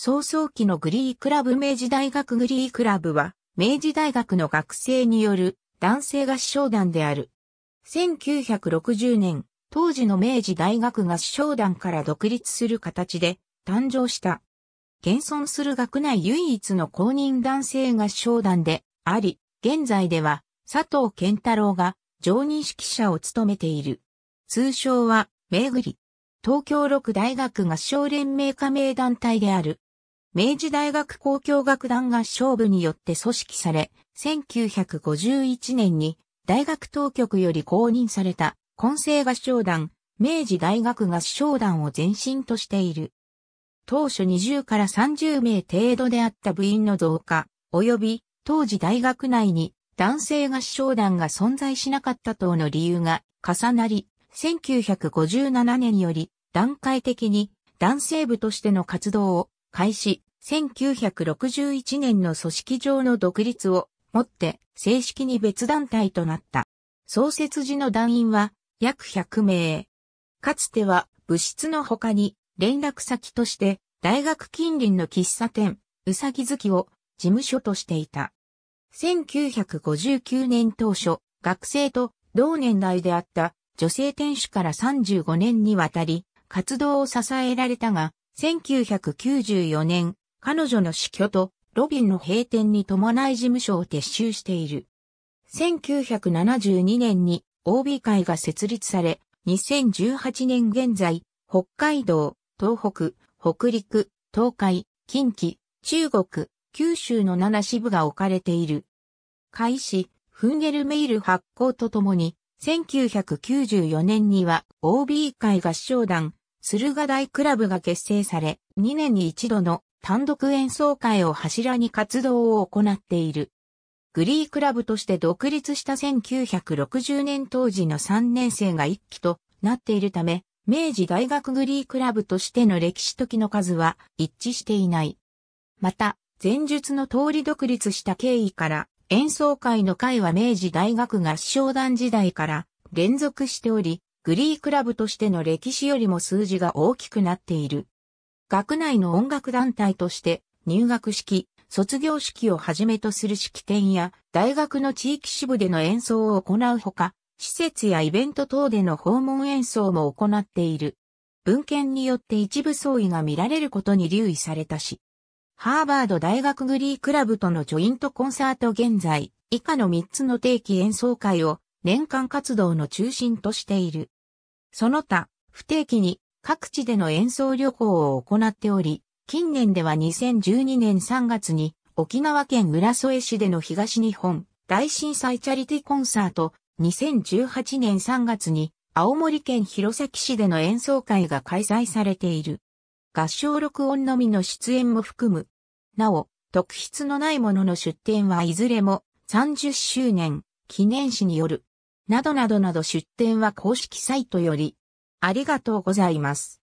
早々期のグリークラブ明治大学グリークラブは、明治大学の学生による男性合唱団である。1960年、当時の明治大学合唱団から独立する形で誕生した。現存する学内唯一の公認男性合唱団であり、現在では佐藤健太郎が常任指揮者を務めている。通称は、名り。東京六大学合唱連盟加盟団体である、明治大学交響楽団合唱部によって組織され、1951年に大学当局より公認された混声合唱団、明治大学合唱団を前身としている。当初20から30名程度であった部員の増加、及び当時大学内に男性合唱団が存在しなかった等の理由が重なり、1957年より段階的に男性部としての活動を開始、1961年の組織上の独立をもって正式に別団体となった。創設時の団員は約100名。かつては物質の他に連絡先として大学近隣の喫茶店、うさぎ月を事務所としていた。1959年当初、学生と同年代であった女性店主から35年にわたり活動を支えられたが、1994年、彼女の死去とロビンの閉店に伴い事務所を撤収している。1972年に OB 会が設立され、2018年現在、北海道、東北、北陸、東海、近畿、中国、九州の7支部が置かれている。開始、フンゲルメイル発行とともに、1994年には OB 会合唱団、駿河台クラブが結成され、2年に一度の単独演奏会を柱に活動を行っている。グリークラブとして独立した1960年当時の3年生が1期となっているため、明治大学グリークラブとしての歴史時の数は一致していない。また、前述の通り独立した経緯から、演奏会の会は明治大学合唱団時代から連続しており、グリークラブとしての歴史よりも数字が大きくなっている。学内の音楽団体として入学式、卒業式をはじめとする式典や大学の地域支部での演奏を行うほか、施設やイベント等での訪問演奏も行っている。文献によって一部相違が見られることに留意されたし、ハーバード大学グリークラブとのジョイントコンサート現在、以下の3つの定期演奏会を年間活動の中心としている。その他、不定期に各地での演奏旅行を行っており、近年では2012年3月に沖縄県浦添市での東日本大震災チャリティコンサート、2018年3月に青森県弘前市での演奏会が開催されている。合唱録音のみの出演も含む。なお、特筆のないものの出展はいずれも30周年記念誌による。などなどなど出展は公式サイトよりありがとうございます。